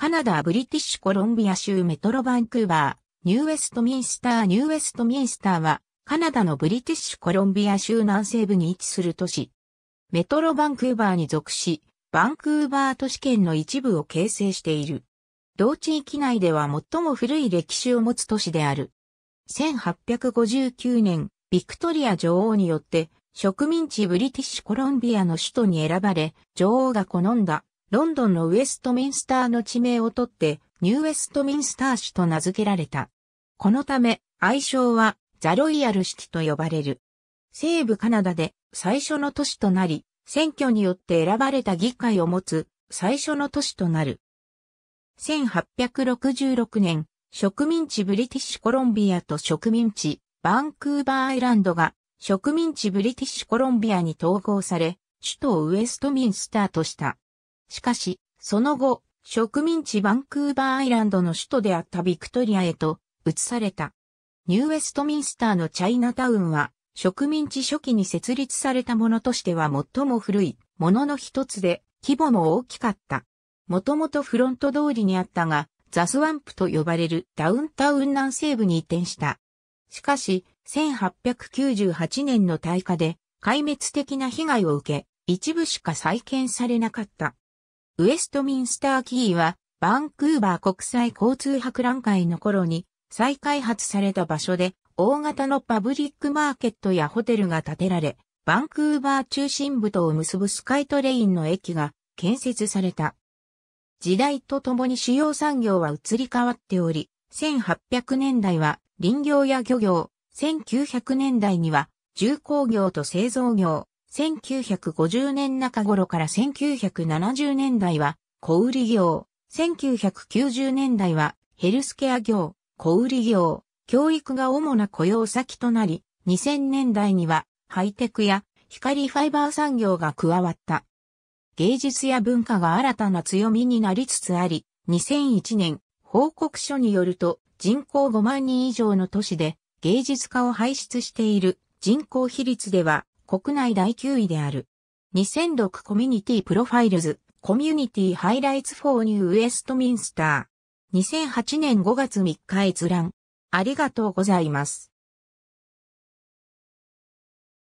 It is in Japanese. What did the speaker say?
カナダ・ブリティッシュコロンビア州メトロバンクーバー、ニューウェストミンスター・ニューウェストミンスターは、カナダのブリティッシュコロンビア州南西部に位置する都市。メトロバンクーバーに属し、バンクーバー都市圏の一部を形成している。同地域内では最も古い歴史を持つ都市である。1859年、ビクトリア女王によって、植民地ブリティッシュコロンビアの首都に選ばれ、女王が好んだロンドンのウェストミンスターの地名をとって、ニューウェストミンスター市と名付けられた。このため、愛称はザ・ロイヤルシティと呼ばれる。西部カナダで最初の都市となり、選挙によって選ばれた議会を持つ最初の都市となる。1866年、植民地ブリティッシュコロンビアと植民地バンクーバーアイランドが植民地ブリティッシュコロンビアに統合され、首都をウェストミンスターとした。しかし、その後、植民地バンクーバーアイランドの首都であったビクトリアへと移された。ニューウェストミンスターのチャイナタウンは植民地初期に設立されたものとしては最も古いものの一つで規模も大きかった。もともとフロント通りにあったがザスワンプと呼ばれるダウンタウン南西部に移転した。しかし1898年の大火で壊滅的な被害を受け一部しか再建されなかった。ウエストミンスターキーは、バンクーバー国際交通博覧会の頃に再開発された場所で、大型のパブリックマーケットやホテルが建てられ、バンクーバー中心部とを結ぶスカイトレインの駅が建設された。時代とともに主要産業は移り変わっており、1800年代は林業や漁業、1900年代には重工業と製造業、1950年中頃から1970年代は小売業、1990年代はヘルスケア業、小売業、教育が主な雇用先となり、2000年代にはハイテクや光ファイバー産業が加わった。芸術や文化が新たな強みになりつつあり、2001年、報告書によると人口5万人以上の都市で芸術家を輩出している人口比率では国内第9位である。2006コミュニティプロファイルズ、コミュニティハイライツフォーニューウエストミンスター。2008年5月3日閲覧。ありがとうございます。